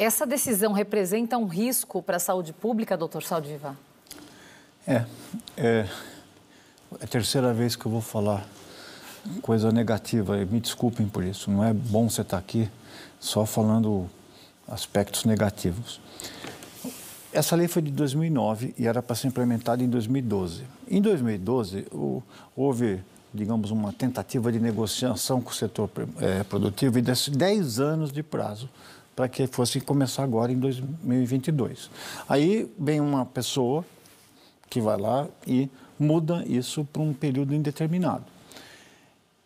Essa decisão representa um risco para a saúde pública, doutor Saldiva? É, é. É a terceira vez que eu vou falar coisa negativa. e Me desculpem por isso. Não é bom você estar aqui só falando aspectos negativos. Essa lei foi de 2009 e era para ser implementada em 2012. Em 2012, houve, digamos, uma tentativa de negociação com o setor eh, produtivo e 10 anos de prazo para que fosse começar agora em 2022. Aí vem uma pessoa que vai lá e muda isso para um período indeterminado.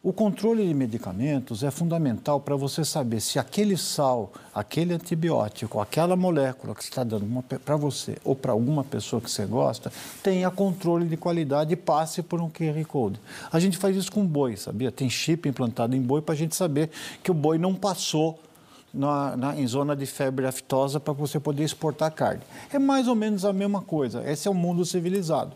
O controle de medicamentos é fundamental para você saber se aquele sal, aquele antibiótico, aquela molécula que está dando para você ou para alguma pessoa que você gosta, tenha controle de qualidade e passe por um QR Code. A gente faz isso com boi, sabia? Tem chip implantado em boi para a gente saber que o boi não passou na, na, em zona de febre aftosa para você poder exportar carne. É mais ou menos a mesma coisa. Esse é o mundo civilizado.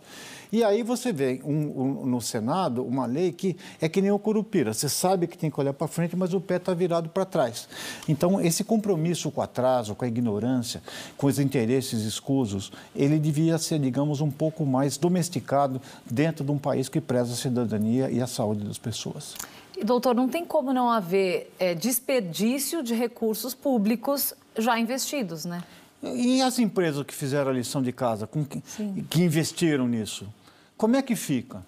E aí você vê um, um, no Senado uma lei que é que nem o Curupira. Você sabe que tem que olhar para frente, mas o pé está virado para trás. Então, esse compromisso com o atraso, com a ignorância, com os interesses escusos, ele devia ser, digamos, um pouco mais domesticado dentro de um país que preza a cidadania e a saúde das pessoas doutor, não tem como não haver é, desperdício de recursos públicos já investidos, né? E as empresas que fizeram a lição de casa, que, que investiram nisso, como é que fica?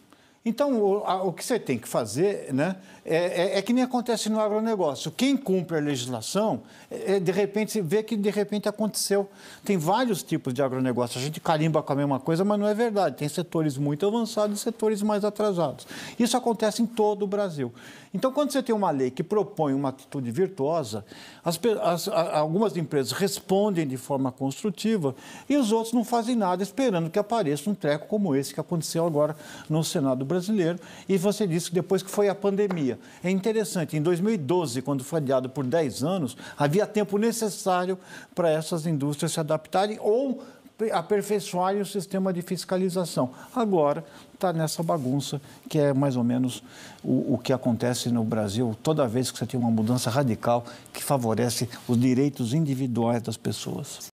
Então, o, a, o que você tem que fazer né, é, é, é, que nem acontece no agronegócio. Quem cumpre a legislação, é, é de repente, vê que de repente aconteceu. Tem vários tipos de agronegócio. A gente carimba com a mesma coisa, mas não é verdade. Tem setores muito avançados e setores mais atrasados. Isso acontece em todo o Brasil. Então, quando você tem uma lei que propõe uma atitude virtuosa, as, as, algumas empresas respondem de forma construtiva e os outros não fazem nada, esperando que apareça um treco como esse que aconteceu agora no Senado brasileiro, e você disse que depois que foi a pandemia. É interessante, em 2012, quando foi adiado por 10 anos, havia tempo necessário para essas indústrias se adaptarem ou aperfeiçoarem o sistema de fiscalização. Agora está nessa bagunça, que é mais ou menos o, o, que acontece no Brasil toda vez que você tem uma mudança radical que favorece os direitos individuais das pessoas.